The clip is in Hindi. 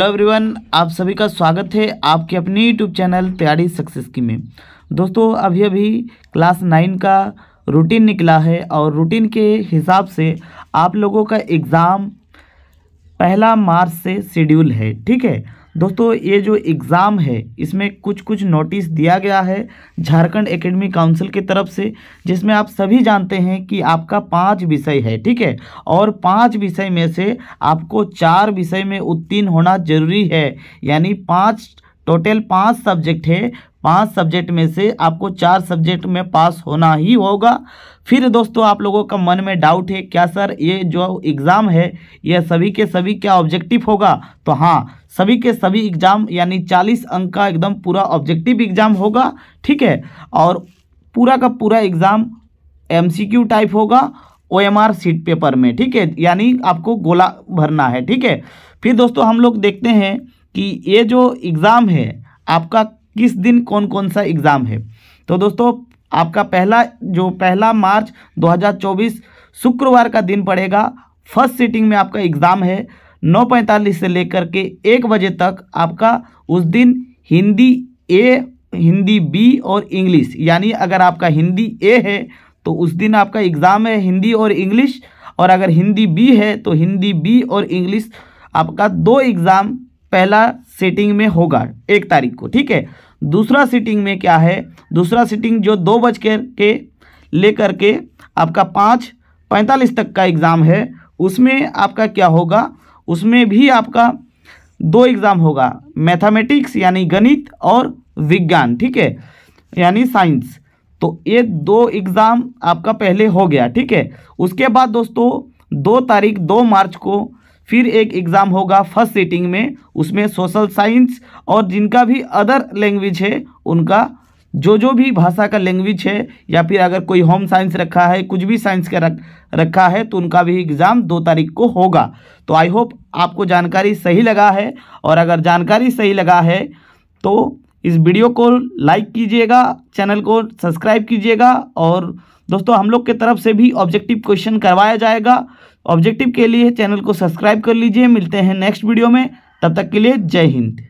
हेलो एवरीवन आप सभी का स्वागत है आपके अपने यूट्यूब चैनल प्यारी सक्सेस की में दोस्तों अभी अभी क्लास नाइन का रूटीन निकला है और रूटीन के हिसाब से आप लोगों का एग्ज़ाम पहला मार्च से शेड्यूल है ठीक है दोस्तों ये जो एग्ज़ाम है इसमें कुछ कुछ नोटिस दिया गया है झारखंड एकेडमी काउंसिल की तरफ से जिसमें आप सभी जानते हैं कि आपका पांच विषय है ठीक है और पांच विषय में से आपको चार विषय में उत्तीर्ण होना जरूरी है यानी पांच टोटल पाँच सब्जेक्ट है पांच सब्जेक्ट में से आपको चार सब्जेक्ट में पास होना ही होगा फिर दोस्तों आप लोगों का मन में डाउट है क्या सर ये जो एग्ज़ाम है यह सभी के सभी क्या ऑब्जेक्टिव होगा तो हाँ सभी के सभी एग्ज़ाम यानी चालीस अंक का एकदम पूरा ऑब्जेक्टिव एग्ज़ाम होगा ठीक है और पूरा का पूरा एग्ज़ाम एम टाइप होगा ओ आर सीट पेपर में ठीक है यानी आपको गोला भरना है ठीक है फिर दोस्तों हम लोग देखते हैं कि ये जो एग्ज़ाम है आपका किस दिन कौन कौन सा एग्ज़ाम है तो दोस्तों आपका पहला जो पहला मार्च 2024 शुक्रवार का दिन पड़ेगा फर्स्ट सीटिंग में आपका एग्ज़ाम है नौ पैंतालीस से लेकर के एक बजे तक आपका उस दिन हिंदी ए हिंदी बी और इंग्लिश यानी अगर आपका हिंदी ए है तो उस दिन आपका एग्ज़ाम है हिंदी और इंग्लिश और अगर हिंदी बी है तो हिंदी बी और इंग्लिश आपका दो एग्ज़ाम पहला सीटिंग में होगा एक तारीख को ठीक है दूसरा सीटिंग में क्या है दूसरा सीटिंग जो दो बज के, के लेकर के आपका पाँच पैंतालीस तक का एग्ज़ाम है उसमें आपका क्या होगा उसमें भी आपका दो एग्ज़ाम होगा मैथमेटिक्स यानी गणित और विज्ञान ठीक है यानी साइंस तो ये दो एग्ज़ाम आपका पहले हो गया ठीक है उसके बाद दोस्तों दो तारीख दो मार्च को फिर एक एग्ज़ाम होगा फर्स्ट सीटिंग में उसमें सोशल साइंस और जिनका भी अदर लैंग्वेज है उनका जो जो भी भाषा का लैंग्वेज है या फिर अगर कोई होम साइंस रखा है कुछ भी साइंस का रख रखा है तो उनका भी एग्ज़ाम दो तारीख को होगा तो आई होप आपको जानकारी सही लगा है और अगर जानकारी सही लगा है तो इस वीडियो को लाइक कीजिएगा चैनल को सब्सक्राइब कीजिएगा और दोस्तों हम लोग के तरफ से भी ऑब्जेक्टिव क्वेश्चन करवाया जाएगा ऑब्जेक्टिव के लिए चैनल को सब्सक्राइब कर लीजिए मिलते हैं नेक्स्ट वीडियो में तब तक के लिए जय हिंद